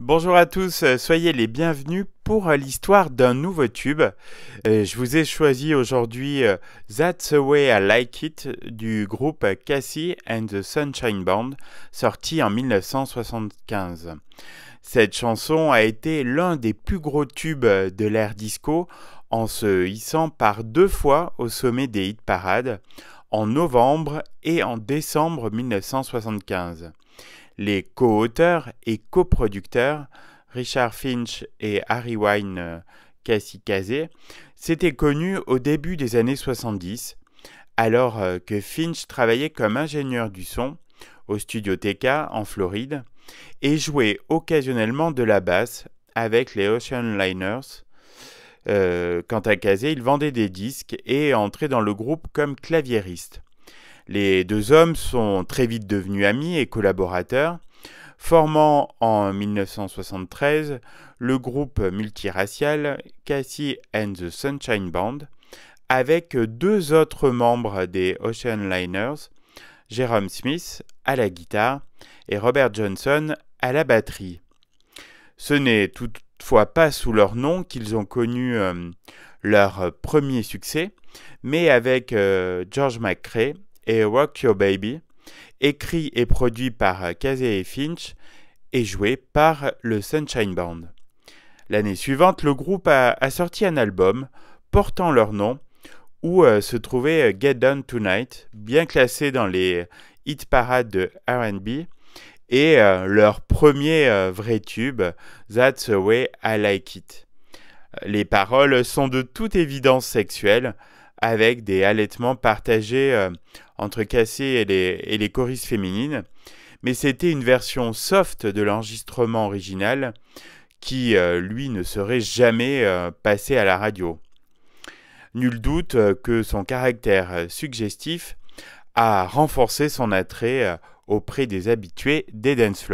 Bonjour à tous, euh, soyez les bienvenus pour euh, l'histoire d'un nouveau tube. Euh, je vous ai choisi aujourd'hui That's the Way I Like It du groupe Cassie and the Sunshine Band, sorti en 1975. Cette chanson a été l'un des plus gros tubes de l'ère disco en se hissant par deux fois au sommet des hit parades en novembre et en décembre 1975 les co-auteurs et coproducteurs Richard Finch et Harry Wine Kasikaze euh, s'étaient connus au début des années 70, alors euh, que Finch travaillait comme ingénieur du son au studio TK en Floride et jouait occasionnellement de la basse avec les Ocean Liners. Euh, quant à Kazé, il vendait des disques et entrait dans le groupe comme claviériste. Les deux hommes sont très vite devenus amis et collaborateurs, formant en 1973 le groupe multiracial Cassie and the Sunshine Band avec deux autres membres des Ocean Liners, Jerome Smith à la guitare et Robert Johnson à la batterie. Ce n'est toutefois pas sous leur nom qu'ils ont connu euh, leur premier succès, mais avec euh, George McRae et Your Baby, écrit et produit par Casey et Finch et joué par le Sunshine Band. L'année suivante, le groupe a, sorti un album portant leur nom où euh, se trouvait euh, Get Down Tonight, bien classé dans les hit parades de RB, et euh, leur premier vrai tube, That's the Way I Like It. Les paroles sont de toute évidence sexuelles, avec des allaitements partagés euh, entre Cassé et les, choristes féminines. Mais c'était une version soft de l'enregistrement original qui, euh, lui, ne serait jamais euh, passé à la radio. Nul doute que son caractère suggestif a renforcé son attrait auprès des habitués des dance